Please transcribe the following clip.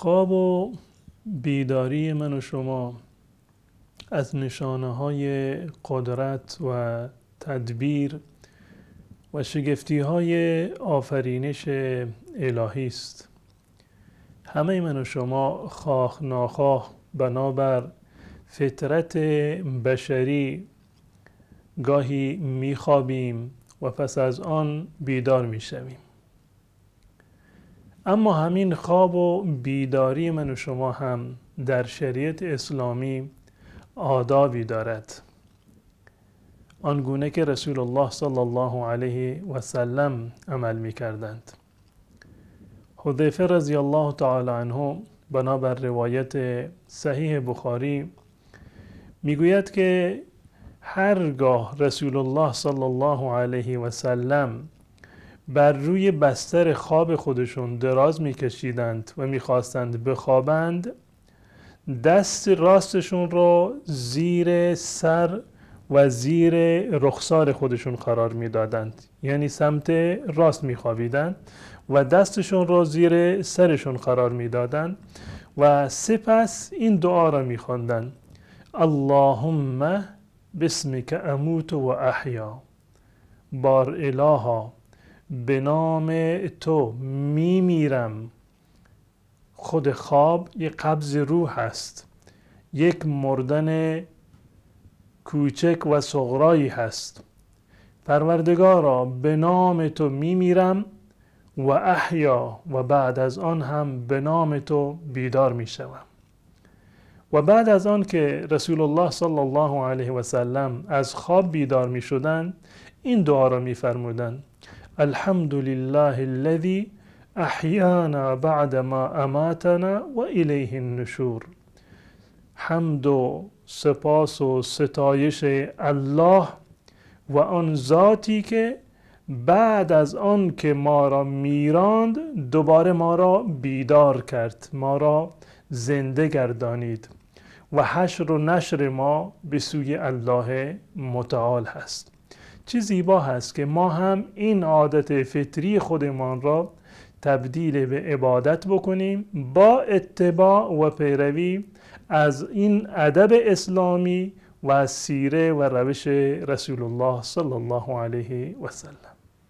خواب و بیداری من و شما از نشانه های قدرت و تدبیر و شگفتی های آفرینش الهی است همه من و شما خواه ناخواه بنابر فطرت بشری گاهی میخوابیم و پس از آن بیدار میشویم اما همین خواب و بیداری من و شما هم در شریعت اسلامی آدابی دارد آنگونه که رسول الله صلی الله علیه و سلم عمل می کردند حذیفه رضی الله تعالی عنه بنابر روایت صحیح بخاری میگوید که هرگاه رسول الله صلی الله علیه و سلم بر روی بستر خواب خودشون دراز میکشیدند و میخواستند بخوابند دست راستشون را زیر سر و زیر رخسار خودشون قرار میدادند یعنی سمت راست میخوابیدند و دستشون را زیر سرشون قرار میدادند و سپس این دعا را میخواندند اللهم بسمک اموت و احیا بار الها به نام تو میمیرم خود خواب یه قبض روح است یک مردن کوچک و صغرایی هست پروردگارا به نام تو میمیرم و احیا و بعد از آن هم به نام تو بیدار میشوم و بعد از آن که رسول الله صلی الله علیه و سلم از خواب بیدار می این دعا را می فرمودن الحمد لله الذی احیانا بعد ما اماتنا و الیه النشور حمد و سپاس و ستایش الله و آن ذاتی که بعد از آن که ما را میراند دوباره ما را بیدار کرد ما را زنده گردانید و حشر و نشر ما به سوی الله متعال هست چه زیبا هست که ما هم این عادت فطری خودمان را تبدیل به عبادت بکنیم با اتباع و پیروی از این ادب اسلامی و سیره و روش رسول الله صلی الله علیه و سلم